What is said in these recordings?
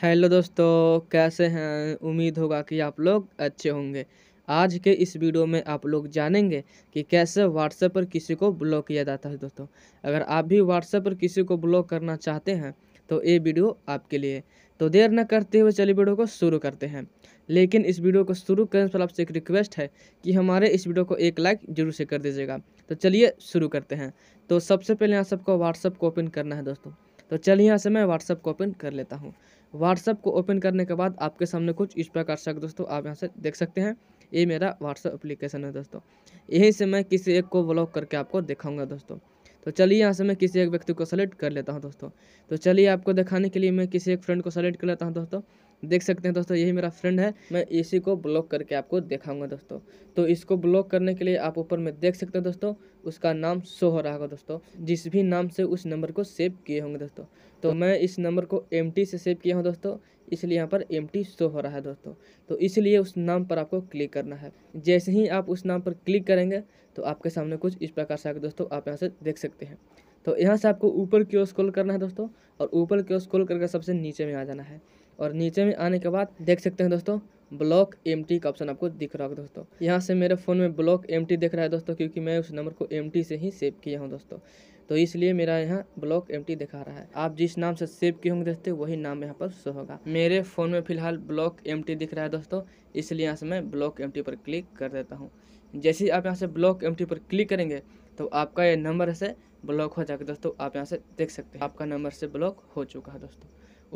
hello दोस्तों कैसे हैं उम्मीद होगा कि आप लोग अच्छे होंगे आज के इस वीडियो में आप लोग जानेंगे कि कैसे व्हाट्सएप पर किसी को ब्लॉक किया जाता है दोस्तों अगर आप भी व्हाट्सएप पर किसी को ब्लॉक करना चाहते हैं तो ये वीडियो आपके लिए तो देर न करते हुए चलिए वीडियो को शुरू करते हैं लेकिन इस वीडियो को शुरू करने पर आपसे एक रिक्वेस्ट है कि हमारे इस वीडियो को एक लाइक जरूर से कर दीजिएगा तो चलिए शुरू करते हैं तो सबसे पहले यहाँ सबको व्हाट्सएप को ओपन करना है दोस्तों तो चलिए यहाँ से मैं व्हाट्सअप को ओपन कर लेता हूँ व्हाट्सअप को ओपन करने के बाद आपके सामने कुछ इस प्रकार से दोस्तों आप यहाँ से देख सकते हैं ये मेरा व्हाट्सअप अप्लीकेशन है दोस्तों यहीं से मैं किसी एक को ब्लॉक करके आपको दिखाऊँगा दोस्तों तो चलिए यहाँ से मैं किसी एक व्यक्ति को सेलेक्ट कर लेता हूँ दोस्तों तो चलिए आपको दिखाने के लिए मैं किसी एक फ्रेंड को सेलेक्ट कर लेता हूँ दोस्तों देख सकते हैं दोस्तों यही मेरा फ्रेंड है मैं इसी को ब्लॉक करके आपको दिखाऊंगा दोस्तों तो इसको ब्लॉक करने के लिए आप ऊपर में देख सकते हैं दोस्तों उसका नाम शो हो रहा होगा दोस्तों जिस भी नाम से उस नंबर को सेव किए होंगे दोस्तों तो मैं इस नंबर को एम से सेव किया हूँ दोस्तों इसलिए यहाँ पर एम शो हो रहा है दोस्तों तो इसलिए उस नाम पर आपको क्लिक करना है जैसे ही आप उस नाम पर क्लिक करेंगे तो आपके सामने कुछ इस प्रकार से आगे दोस्तों आप यहाँ से देख सकते हैं तो यहाँ से आपको ऊपर की ओर स्क्रॉल करना है दोस्तों और ऊपर की ओर स्क्रॉल करके सबसे नीचे में आ जाना है और नीचे में आने के बाद देख सकते हैं दोस्तों ब्लॉक एम का ऑप्शन आपको दिख रहा होगा दोस्तों यहाँ से मेरे फ़ोन में ब्लॉक एम दिख रहा है दोस्तों क्योंकि मैं उस नंबर को एम से ही सेव किया हूँ दोस्तों तो इसलिए मेरा यहाँ ब्लॉक एम दिखा रहा है आप जिस नाम से सेव किए होंगे दोस्तों वही नाम यहाँ पर शो होगा मेरे फ़ोन में फिलहाल ब्लॉक एम दिख रहा है दोस्तों इसलिए यहाँ से मैं ब्लॉक एम पर क्लिक कर देता हूँ जैसे ही आप यहाँ से ब्लॉक एम पर क्लिक करेंगे तो आपका ये नंबर से ब्लॉक हो जाएगा दोस्तों आप यहाँ से देख सकते हैं आपका नंबर से ब्लॉक हो चुका है दोस्तों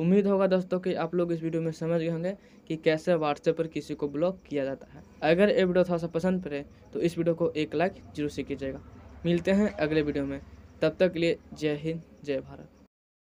उम्मीद होगा दोस्तों कि आप लोग इस वीडियो में समझ गए होंगे कि कैसे व्हाट्सएप पर किसी को ब्लॉक किया जाता है अगर ये वीडियो थोड़ा सा पसंद पड़े तो इस वीडियो को एक लाइक जरूर से कीजिएगा मिलते हैं अगले वीडियो में तब तक के लिए जय हिंद जय भारत